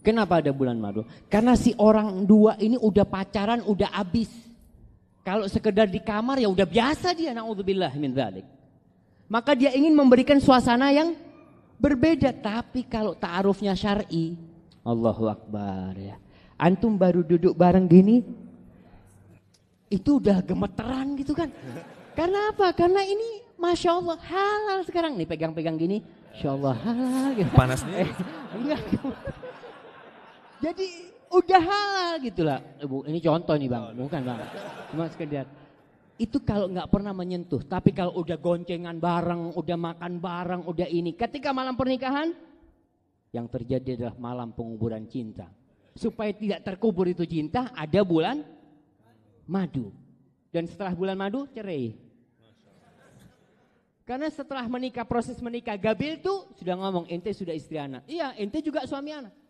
Kenapa ada bulan madu? Karena si orang dua ini udah pacaran, udah abis. Kalau sekedar di kamar ya udah biasa dia, na'udzubillah min dzalik. Maka dia ingin memberikan suasana yang berbeda. Tapi kalau ta'arufnya syar'i, Allahu Akbar ya. Antum baru duduk bareng gini, itu udah gemeteran gitu kan. Karena apa? Karena ini Masya Allah halal sekarang. Nih pegang-pegang gini, Masya Allah halal. Gitu. Panasnya. Eh, enggak. Jadi udah halal gitu lah. Eh, ini contoh nih bang, bukan bang. Cuma sekedar. Itu kalau nggak pernah menyentuh, tapi kalau udah goncengan bareng, udah makan bareng, udah ini. Ketika malam pernikahan, yang terjadi adalah malam penguburan cinta. Supaya tidak terkubur itu cinta, ada bulan madu. Dan setelah bulan madu, cerai. Karena setelah menikah, proses menikah, Gabil tuh sudah ngomong, ente sudah istri anak. Iya, ente juga suami anak.